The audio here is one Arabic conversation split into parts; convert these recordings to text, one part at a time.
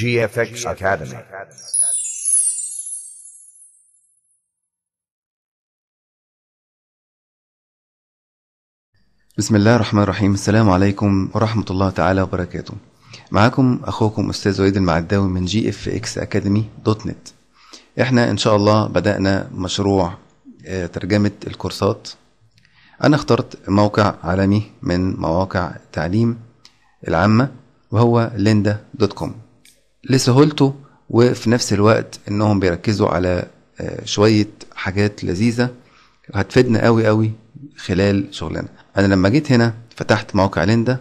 GFX Academy. بسم الله الرحمن الرحيم السلام عليكم ورحمة الله تعالى وبركاته معاكم أخوكم أستاذ وليد المعداوي من جي اف اكس اكاديمي دوت نت احنا ان شاء الله بدأنا مشروع ترجمة الكورسات أنا اخترت موقع عالمي من مواقع التعليم العامة وهو ليندا دوت كوم لسهولته وفي نفس الوقت انهم بيركزوا على آه، شويه حاجات لذيذه هتفيدنا قوي قوي خلال شغلنا انا لما جيت هنا فتحت موقع ليندا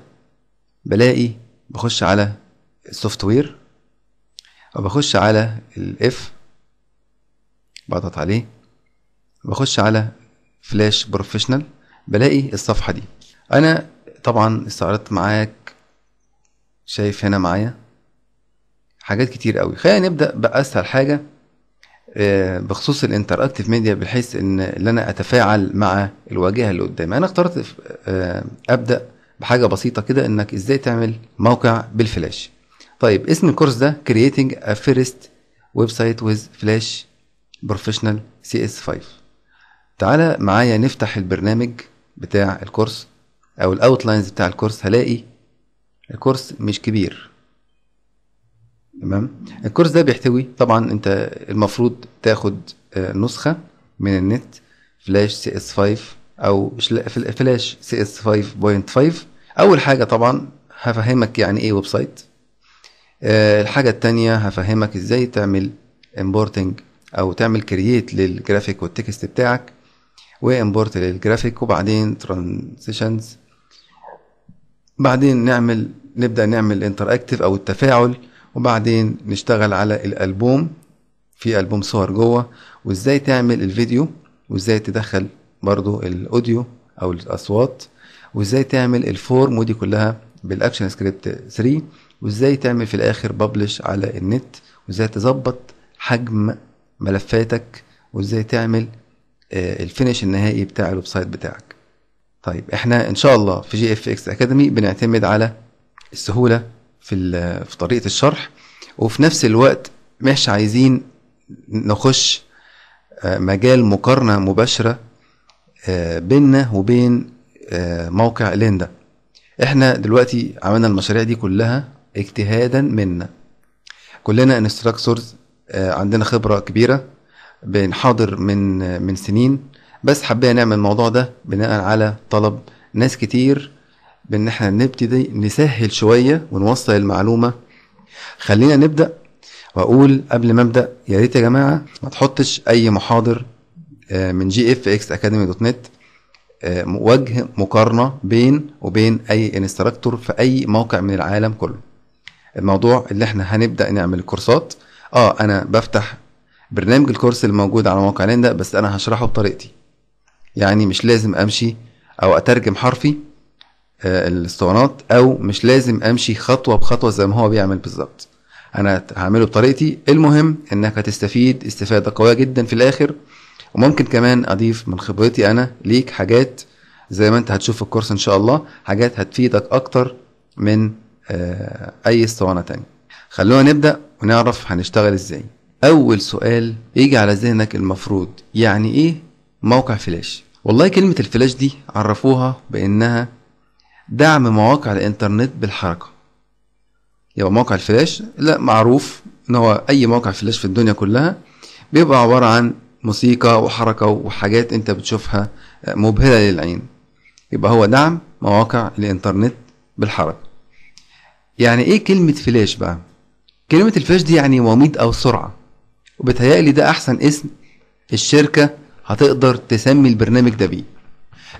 بلاقي بخش على السوفت وير وبخش على الاف بضغط عليه بخش على فلاش بروفيشنال بلاقي الصفحه دي انا طبعا استعرضت معاك شايف هنا معايا حاجات كتير قوي خلينا نبدا باسهل حاجه آه، بخصوص الانتراكتيف ميديا بحيث ان اللي انا اتفاعل مع الواجهه اللي قدامي انا اخترت آه، ابدا بحاجه بسيطه كده انك ازاي تعمل موقع بالفلاش طيب اسم الكورس ده creating a first website with flash professional cs5 تعالى معايا نفتح البرنامج بتاع الكورس او الاوتلاينز بتاع الكورس هلاقي الكورس مش كبير تمام الكورس ده بيحتوي طبعا انت المفروض تاخد آه، نسخه من النت فلاش سي اس 5 او فلاش سي اس 5.5 اول حاجه طبعا هفهمك يعني ايه ويب سايت آه، الحاجه الثانيه هفهمك ازاي تعمل امبورتنج او تعمل كرييت للجرافيك والتكست بتاعك وامبورت للجرافيك وبعدين ترانزيشنز بعدين نعمل نبدا نعمل انتراكتيف او التفاعل وبعدين نشتغل على الالبوم في البوم صور جوه وازاي تعمل الفيديو وازاي تدخل برضو الاوديو او الاصوات وازاي تعمل الفورم ودي كلها بالاكشن سكريبت 3 وازاي تعمل في الاخر ببلش على النت وازاي تظبط حجم ملفاتك وازاي تعمل آه، الفينش النهائي بتاع الويب سايت بتاعك طيب احنا ان شاء الله في جي اف اكس اكاديمي بنعتمد على السهوله في في طريقه الشرح وفي نفس الوقت مش عايزين نخش آه، مجال مقارنه مباشره آه، بيننا وبين آه، موقع ليندا احنا دلوقتي عملنا المشاريع دي كلها اجتهادا منا كلنا انستراكتورز عندنا خبره كبيره بنحاضر من من سنين بس حبينا نعمل الموضوع ده بناء على طلب ناس كتير بان احنا نبتدي نسهل شويه ونوصل المعلومه خلينا نبدا واقول قبل ما ابدا يا ريت يا جماعه ما تحطش اي محاضر آه، من جي اف اكس اكاديمي دوت نت وجه مقارنه بين وبين اي انستراكتور في اي موقع من العالم كله الموضوع اللي احنا هنبدا نعمل كورسات اه انا بفتح برنامج الكورس الموجود على موقع لندا بس انا هشرحه بطريقتي يعني مش لازم امشي او اترجم حرفي آه، الاسطوانات او مش لازم امشي خطوه بخطوه زي ما هو بيعمل بالظبط انا هعمله بطريقتي المهم انك هتستفيد استفاده قويه جدا في الاخر وممكن كمان اضيف من خبرتي انا ليك حاجات زي ما انت هتشوف في الكورس ان شاء الله حاجات هتفيدك اكتر من آه، اي اسطوانه تانية خلونا نبدا ونعرف هنشتغل ازاي اول سؤال يجي على ذهنك المفروض يعني ايه موقع فلاش والله كلمة الفلاش دي عرفوها بأنها دعم مواقع الانترنت بالحركة يبقى موقع الفلاش لا معروف ان هو اي موقع فلاش في الدنيا كلها بيبقى عبارة عن موسيقى وحركة وحاجات انت بتشوفها آه، مبهرة للعين يبقى هو دعم مواقع الانترنت بالحركة يعني ايه كلمة فلاش بقى كلمة الفلاش دي يعني وميض او سرعة وبتهيألي ده احسن اسم الشركة هتقدر تسمي البرنامج ده بيه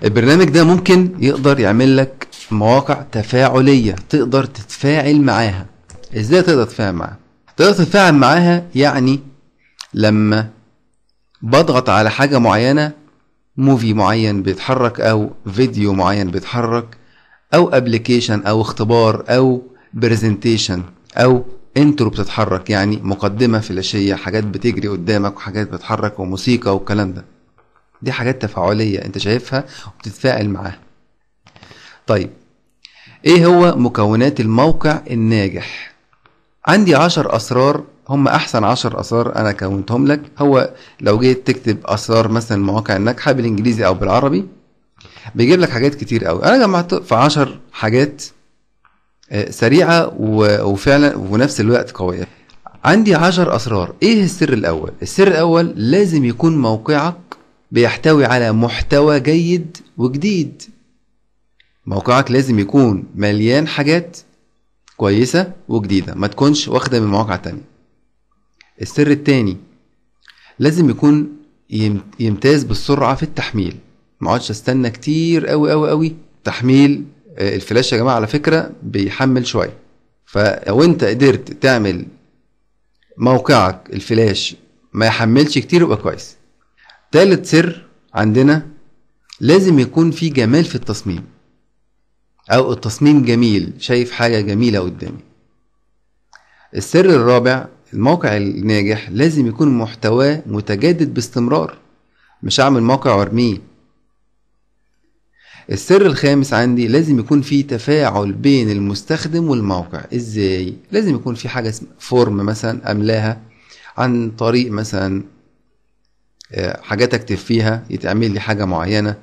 البرنامج ده ممكن يقدر يعمل لك مواقع تفاعليه تقدر تتفاعل معاها ازاي تقدر تتفاعل معاها تقدر تتفاعل معاها يعني لما بضغط على حاجه معينه موفي معين بيتحرك او فيديو معين بيتحرك او ابلكيشن او اختبار او برزنتيشن او انترو بتتحرك يعني مقدمه فلاشيه حاجات بتجري قدامك وحاجات بتتحرك وموسيقى والكلام ده دي حاجات تفاعلية انت شايفها وبتتفاعل معاها طيب ايه هو مكونات الموقع الناجح عندي عشر اسرار هم احسن عشر اسرار انا كونتهم لك هو لو جيت تكتب اسرار مثلا المواقع الناجحه بالانجليزي او بالعربي بيجيب لك حاجات كتير قوي انا جمعت في عشر حاجات آه، سريعه وفعلا وفي نفس الوقت قويه عندي عشر اسرار ايه السر الاول السر الاول لازم يكون موقعك بيحتوي على محتوى جيد وجديد موقعك لازم يكون مليان حاجات كويسة وجديدة ما تكونش واخدة من مواقع تانية السر التاني لازم يكون يمتاز بالسرعة في التحميل ما اقعدش استنى كتير قوي قوي قوي تحميل آه، الفلاش يا جماعة على فكرة بيحمل شوية فلو انت قدرت تعمل موقعك الفلاش ما يحملش كتير يبقى كويس تالت سر عندنا لازم يكون في جمال في التصميم أو التصميم جميل شايف حاجة جميلة قدامي السر الرابع الموقع الناجح لازم يكون محتواه متجدد باستمرار مش هعمل موقع وارميه السر الخامس عندي لازم يكون في تفاعل بين المستخدم والموقع ازاي لازم يكون في حاجه فورم مثلا املاها عن طريق مثلا آه، حاجات اكتب فيها يتعمل لي حاجه معينه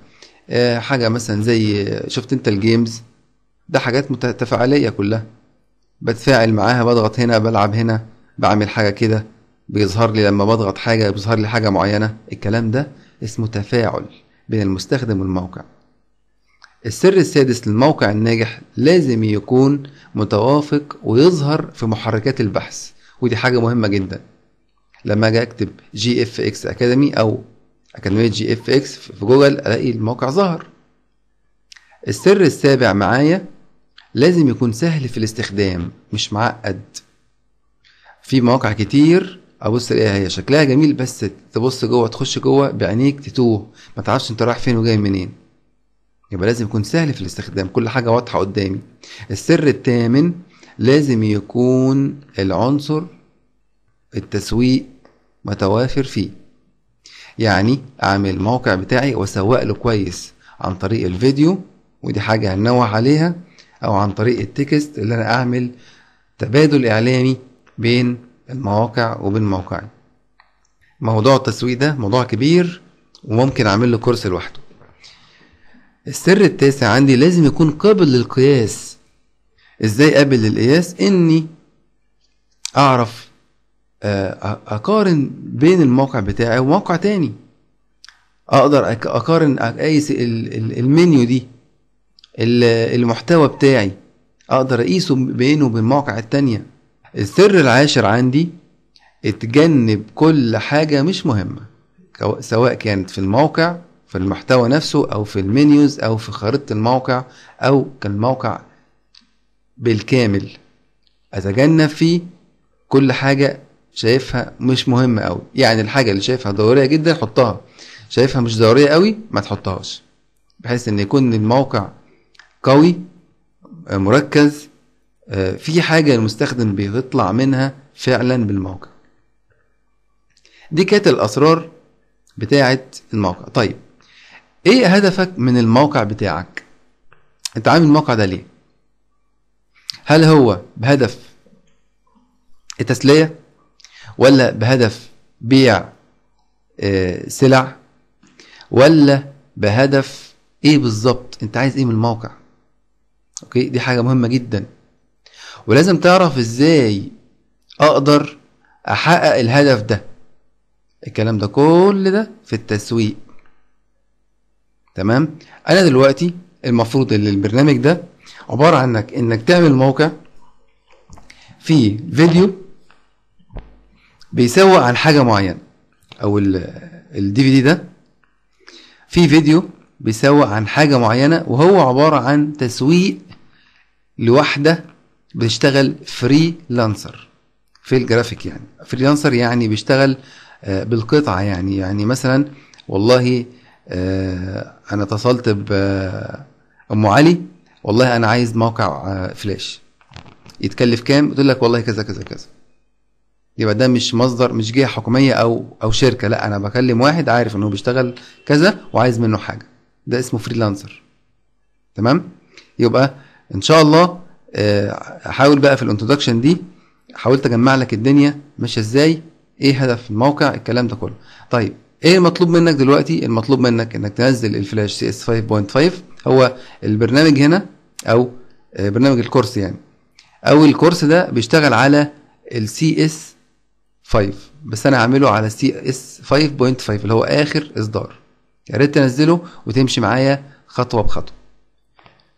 آه، حاجه مثلا زي شفت انت الجيمز ده حاجات تفاعليه كلها بتفاعل معاها بضغط هنا بلعب هنا بعمل حاجه كده بيظهر لي لما بضغط حاجه بيظهر لي حاجه معينه الكلام ده اسمه تفاعل بين المستخدم والموقع السر السادس للموقع الناجح لازم يكون متوافق ويظهر في محركات البحث ودي حاجه مهمه جدا لما اجي اكتب جي اف اكس اكاديمي او اكاديميه جي اف اكس في جوجل الاقي الموقع ظهر السر السابع معايا لازم يكون سهل في الاستخدام مش معقد في مواقع كتير ابص الاقيها هي شكلها جميل بس تبص جوه تخش جوه بعينيك تتوه ما تعرفش انت رايح فين وجاي منين يبقى لازم يكون سهل في الاستخدام كل حاجه واضحه قدامي السر الثامن لازم يكون العنصر التسويق متوافر فيه يعني اعمل الموقع بتاعي واسوق له كويس عن طريق الفيديو ودي حاجه هنوه عليها او عن طريق التكست اللي انا اعمل تبادل اعلامي بين المواقع وبين موقعي موضوع التسويق ده موضوع كبير وممكن اعمل له كورس لوحده السر التاسع عندي لازم يكون قابل للقياس ازاي قابل للقياس اني اعرف آه، اقارن بين الموقع بتاعي وموقع تاني اقدر اقارن اقيس المنيو دي المحتوى بتاعي اقدر اقيسه بينه وبين المواقع التانية السر العاشر عندي اتجنب كل حاجة مش مهمة سواء كانت في الموقع في المحتوى نفسه او في المنيوز او في خريطة الموقع او كان الموقع بالكامل اتجنب فيه كل حاجة شايفها مش مهمه قوي يعني الحاجه اللي شايفها ضروريه جدا حطها شايفها مش ضروريه قوي ما تحطهاش بحيث ان يكون الموقع قوي مركز آه، في حاجه المستخدم بيطلع منها فعلا بالموقع دي كانت الاسرار بتاعه الموقع طيب ايه هدفك من الموقع بتاعك انت عامل الموقع ده ليه هل هو بهدف التسليه ولا بهدف بيع آه، سلع ولا بهدف ايه بالظبط انت عايز ايه من الموقع اوكي دي حاجه مهمه جدا ولازم تعرف ازاي اقدر احقق الهدف ده الكلام ده كل ده في التسويق تمام انا دلوقتي المفروض ان البرنامج ده عباره عن انك انك تعمل موقع فيه فيديو بيسوق عن حاجه معينه او الدي في دي ده في فيديو بيسوق عن حاجه معينه وهو عباره عن تسويق لوحده بتشتغل فري لانسر في الجرافيك يعني فري لانسر يعني بيشتغل آه، بالقطعه يعني يعني مثلا والله آه، انا اتصلت بام آه، علي والله انا عايز موقع فلاش يتكلف كام يقول لك والله كذا كذا كذا يبقى ده مش مصدر مش جهه حكوميه او او شركه لا انا بكلم واحد عارف انه بيشتغل كذا وعايز منه حاجه ده اسمه فريلانسر تمام يبقى ان شاء الله احاول آه، بقى في الانترودكشن دي حاولت اجمع لك الدنيا ماشيه ازاي ايه هدف الموقع الكلام ده كله طيب ايه المطلوب منك دلوقتي المطلوب منك انك تنزل الفلاش سي اس 5.5 هو البرنامج هنا او آه، برنامج الكورس يعني او الكورس ده بيشتغل على السي اس 5 بس انا هعمله على سي اس 5.5 اللي هو اخر اصدار يا ريت تنزله وتمشي معايا خطوه بخطوه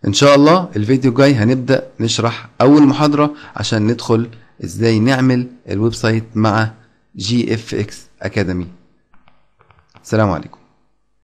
ان شاء الله الفيديو الجاي هنبدا نشرح اول محاضره عشان ندخل ازاي نعمل الويب سايت مع جي اف اكس اكاديمي السلام عليكم